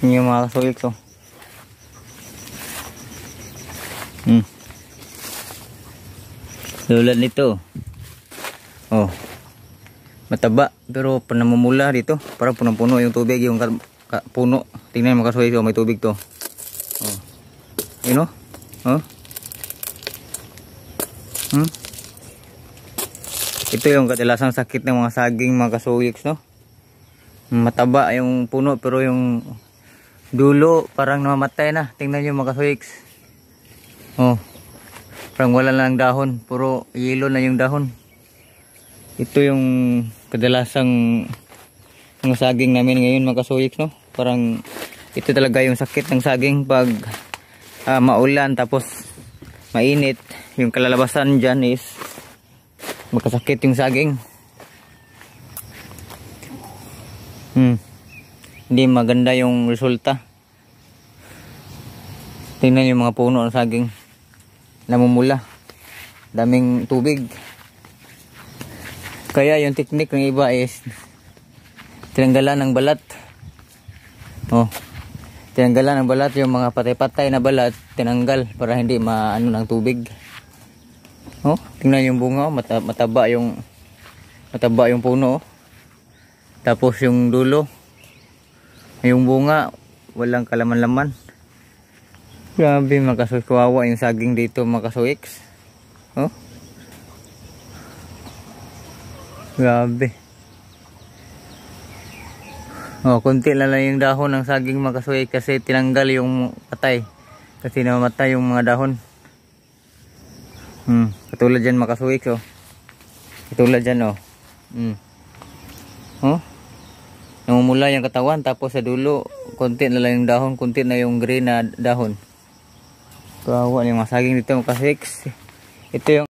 Yun yung mga kasulik to. Hmm. Lulad nito. Oh. Mataba pero panamumula dito. Parang punong-puno yung tubig yung ka puno. Tingnan mo mga kasulik May tubig to. Oh. Yun o. Oh. oh. Hmm. Ito yung kadalasang sakit ng mga saging mga kasuliks no. Mataba yung puno pero yung dulo parang namamatay na tingnan nyo mga kasuiks oh parang wala lang dahon puro yelo na yung dahon ito yung kadalasang mga saging namin ngayon mga kasuiks no parang ito talaga yung sakit ng saging pag uh, maulan tapos mainit yung kalalabasan dyan is magkasakit yung saging hmm hindi maganda yung resulta tingnan yung mga puno ng saging namumula daming tubig kaya yung technique ng iba is tinanggalan ng balat oh tinanggalan ng balat yung mga patay-patay na balat tinanggal para hindi maano ng tubig Oh, tingnan yung bunga, oh. mataba yung mataba yung puno. Oh. Tapos yung dulo, yung bunga, walang kalaman-laman. Grabe, makasoy kawawa yung saging dito, makasoyix. Oh. Grabe. Oh, konti na lang yung dahon ng saging makasoy kasi tinanggal yung patay. Kasi namamatay yung mga dahon. Hmm, katulad diyan makasuik oh. Katulad diyan oh. Hmm. Oh namumula yung katawan tapos sa dulo konti na lang yung dahon konti na yung green na dahon kawawa yung masaging dito mga 6 ito yung